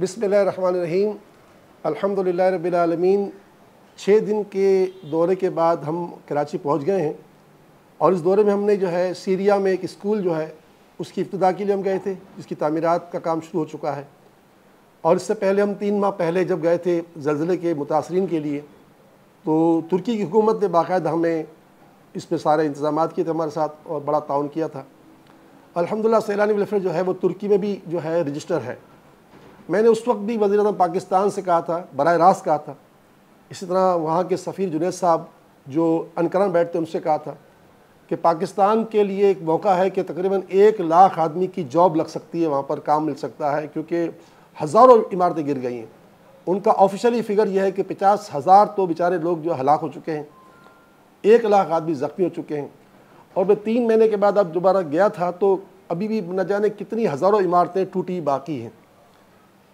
बिसमीम अल्हम्दुलिल्लाह आलमीन छः दिन के दौरे के बाद हम कराची पहुंच गए हैं और इस दौरे में हमने जो है सीरिया में एक स्कूल जो है उसकी इब्तदा के लिए हम गए थे जिसकी तमीरत का काम शुरू हो चुका है और इससे पहले हम तीन माह पहले जब गए थे जलजिले के मुतासरीन के लिए तो तुर्की की हुकूमत ने बाकायदा हमें इस पर सारे इंतजाम किए थे हमारे साथ और बड़ा ताउन किया था अलहमदिल्ला सैलानी वेलफेयर जो है वो तुर्की में भी जो है रजिस्टर है मैंने उस वक्त भी वजी अजम पाकिस्तान से कहा था बर रास्त कहा था इसी तरह वहाँ के सफ़ीर जुनेद साहब जो अनकरण बैठते उनसे कहा था कि पाकिस्तान के लिए एक मौका है कि तकरीबन एक लाख आदमी की जॉब लग सकती है वहाँ पर काम मिल सकता है क्योंकि हज़ारों इमारतें गिर गई हैं उनका ऑफिशली फिगर यह है कि पचास हज़ार तो बेचारे लोग जो हलाक हो चुके हैं एक लाख आदमी ज़ख्मी हो चुके हैं और मैं तीन महीने के बाद अब दोबारा गया था तो अभी भी न जाने कितनी हज़ारों इमारतें टूटी बाकी हैं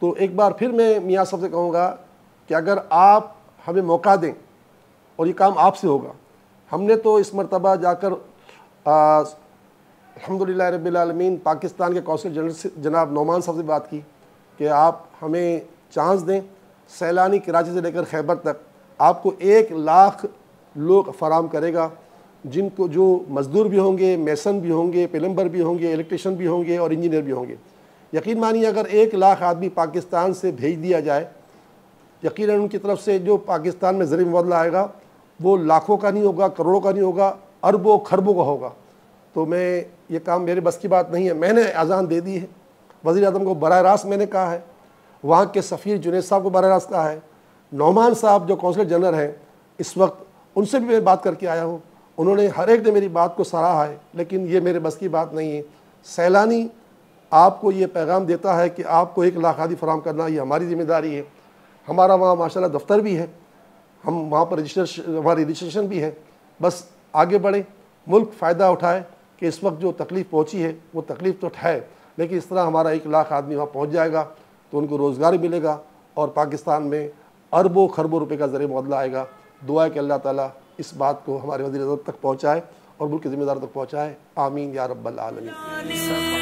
तो एक बार फिर मैं मियाँ साहब से कहूँगा कि अगर आप हमें मौका दें और ये काम आपसे होगा हमने तो इस मरतबा जाकर अलहमदिल्ला रबीआलमीन पाकिस्तान के कौंसल जनरल से जनाब नौमान साहब से बात की कि आप हमें चांस दें सैलानी कराची से लेकर खैबर तक आपको एक लाख लोग फराम करेगा जिनको जो मज़दूर भी होंगे मैसन भी होंगे पलम्बर भी होंगे इलेक्ट्रिशन भी होंगे और इंजीनियर भी होंगे यकीन मानिए अगर एक लाख आदमी पाकिस्तान से भेज दिया जाए यकीन उनकी तरफ से जो पाकिस्तान में ज़रिए मुबदला आएगा वो लाखों का नहीं होगा करोड़ों का नहीं होगा अरबों खरबों का होगा तो मैं ये काम मेरे बस की बात नहीं है मैंने अजान दे दी है वज़ी अजम को बर रास्त मैंने कहा है वहाँ के सफ़ी जुनेद साहब को बर रास्त कहा है नौमान साहब जो कौंसलर जनरल हैं इस वक्त उनसे भी मैं बात करके आया हूँ उन्होंने हर एक ने मेरी बात को सराहा है लेकिन ये मेरे बस की बात नहीं है सैलानी आपको ये पैगाम देता है कि आपको एक लाख आदि फराम करना ये हमारी ज़िम्मेदारी है हमारा वहाँ माशा दफ्तर भी है हम वहाँ पर रजिस्टर हमारी रजिस्ट्रेशन भी है बस आगे बढ़ें मुल्क फ़ायदा उठाए कि इस वक्त जो तकलीफ़ पहुँची है वो तकलीफ़ तो ठहे लेकिन इस तरह हमारा एक लाख आदमी वहाँ पहुँच जाएगा तो उनको रोज़गार मिलेगा और पाकिस्तान में अरबों खरबों रुपये का ज़रिए मुबदला आएगा दुआ कि अल्लाह ताला इस बात को हमारे वजी तक पहुँचाए और मुल्क के ज़िम्मेदार तक पहुँचाए आमीन या रब्बल